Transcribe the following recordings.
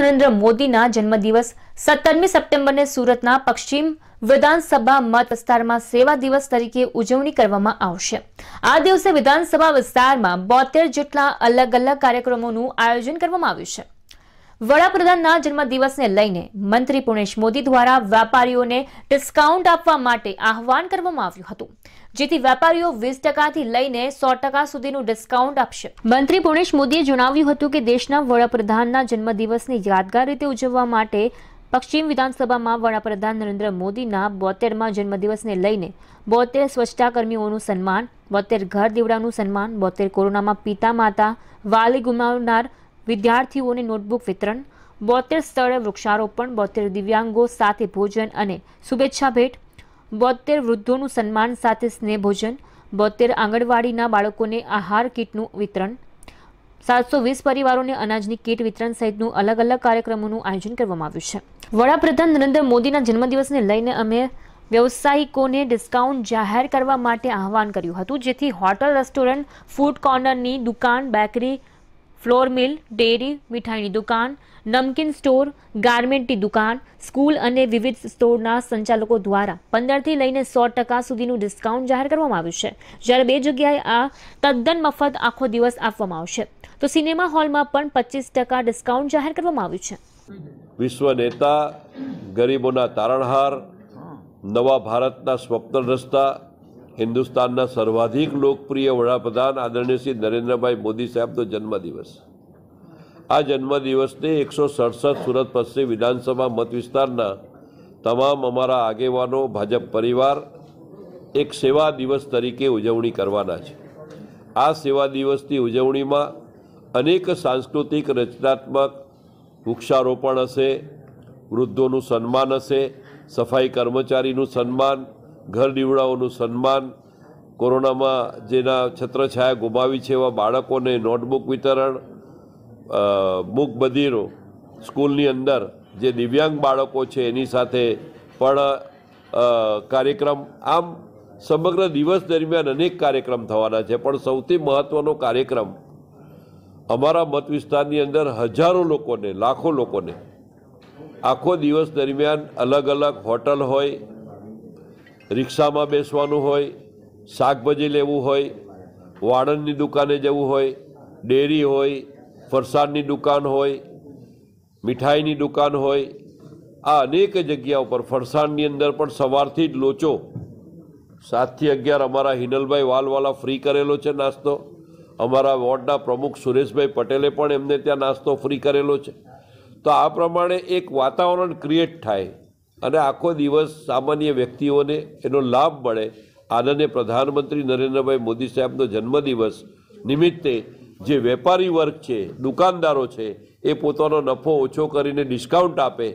નરેન્દ્ર મોદીના જન્મદિવસ સત્તરમી સપ્ટેમ્બરને સુરતના પશ્ચિમ વિધાનસભા મત વિસ્તારમાં સેવા દિવસ તરીકે ઉજવણી કરવામાં આવશે આ દિવસે વિધાનસભા વિસ્તારમાં બોતેર જેટલા અલગ અલગ કાર્યક્રમોનું આયોજન કરવામાં આવ્યું છે વડાપ્રધાનના જન્મદિવસને લઈને મંત્રી પુણેશ મોદી દ્વારા વેપારીઓને ડિસ્કાઉન્ટ આપવા માટે આહવાન કરવામાં આવ્યું હતું જેથી વેપારીઓ વીસ ટકાથી લઈને સો ટકા સુધીનું ડિસ્કાઉન્ટ આપશે મંત્રી પુણેશ મોદીએ જણાવ્યું હતું કે દેશના વડાપ્રધાનના જન્મદિવસની યાદગાર રીતે ઉજવવા માટે પશ્ચિમ વિધાનસભામાં વડાપ્રધાન નરેન્દ્ર મોદીના બોતેરમાં જન્મદિવસને લઈને બોતેર સ્વચ્છતાકર્મીઓનું સન્માન બોતેર ઘર દીવડાનું સન્માન બોતેર કોરોનામાં પિતા માતા વાલી ગુમાવનાર વિદ્યાર્થીઓને નોટબુક વિતરણ બોતેર સ્થળે વૃક્ષારોપણ બોતેર દિવ્યાંગો સાથે ભોજન અને શુભેચ્છા ભેટ બોતેર વૃદ્ધોનું સન્માન સાથે સ્નેહ ભોજન બોતેર આંગણવાડીના બાળકોને આહાર કીટનું વિતરણ સાતસો વીસ પરિવારોને અનાજની કીટ વિતરણ સહિતનું અલગ અલગ કાર્યક્રમોનું આયોજન કરવામાં આવ્યું છે વડાપ્રધાન નરેન્દ્ર મોદીના જન્મદિવસને લઈને અમે વ્યવસાયિકોને ડિસ્કાઉન્ટ જાહેર કરવા માટે આહવાન કર્યું હતું જેથી હોટલ રેસ્ટોરન્ટ ફૂડ કોર્નરની દુકાન બેકરી ફ્લોર મિલ ડેરી મીઠાઈની દુકાન નમકીન સ્ટોર ગાર્મેન્ટની દુકાન સ્કૂલ અને વિવિધ સ્ટોરના સંચાલકો દ્વારા પંદરથી લઈને સો ટકા સુધીનું ડિસ્કાઉન્ટ જાહેર કરવામાં આવ્યું છે જ્યારે બે જગ્યાએ આ તદ્દન મફત આખો દિવસ આપવામાં આવશે તો સિનેમા હોલમાં પણ પચીસ ટકા ડિસ્કાઉન્ટ જાહેર કરવામાં આવ્યું છે વિશ્વ નેતા ગરીબોના તારણહાર નવા ભારતના સ્વપ્ન રસ્તા હિન્દુસ્તાનના સર્વાધિક લોકપ્રિય વડાપ્રધાન આદરણીય શ્રી નરેન્દ્રભાઈ મોદી સાહેબનો જન્મદિવસ આ જન્મદિવસને એકસો સડસઠ સુરત પશ્ચિમ વિધાનસભા મત વિસ્તારના તમામ અમારા આગેવાનો ભાજપ પરિવાર એક સેવા દિવસ તરીકે ઉજવણી કરવાના છે આ સેવા દિવસની ઉજવણીમાં અનેક સાંસ્કૃતિક રચનાત્મક વૃક્ષારોપણ હશે વૃદ્ધોનું સન્માન હશે સફાઈ કર્મચારીનું સન્માન ઘર દીવડાઓનું સન્માન કોરોનામાં જેના છત્રછાયા ગુમાવી છે એવા બાળકોને નોટબુક વિતરણ બુક બધીરો સ્કૂલની અંદર જે દિવ્યાંગ બાળકો છે એની સાથે પણ કાર્યક્રમ આમ સમગ્ર દિવસ દરમિયાન અનેક કાર્યક્રમ થવાના છે પણ સૌથી મહત્ત્વનો કાર્યક્રમ અમારા મત વિસ્તારની અંદર હજારો લોકોને લાખો લોકોને આખો દિવસ દરમિયાન અલગ અલગ હોટલ હોય રિક્ષામાં બેસવાનું હોય શાકભાજી લેવું હોય વાળંદની દુકાને જવું હોય ડેરી હોય ફરસાણની દુકાન હોય મીઠાઈની દુકાન હોય આ અનેક જગ્યા ઉપર ફરસાણની અંદર પણ સવારથી જ લોચો સાતથી અગિયાર અમારા હિનલભાઈ વાલવાલા ફ્રી કરેલો છે નાસ્તો અમારા વોર્ડના પ્રમુખ સુરેશભાઈ પટેલે પણ એમને ત્યાં નાસ્તો ફ્રી કરેલો છે તો આ પ્રમાણે એક વાતાવરણ ક્રિએટ થાય અને આખો દિવસ સામાન્ય વ્યક્તિઓને એનો લાભ મળે આનંદે પ્રધાનમંત્રી નરેન્દ્રભાઈ મોદી સાહેબનો જન્મદિવસ નિમિત્તે જે વેપારી વર્ગ છે દુકાનદારો છે એ પોતાનો નફો ઓછો કરીને ડિસ્કાઉન્ટ આપે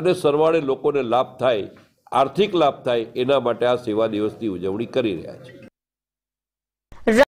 અને સરવાળે લોકોને લાભ થાય આર્થિક લાભ થાય એના માટે આ સેવા દિવસની ઉજવણી કરી રહ્યા છે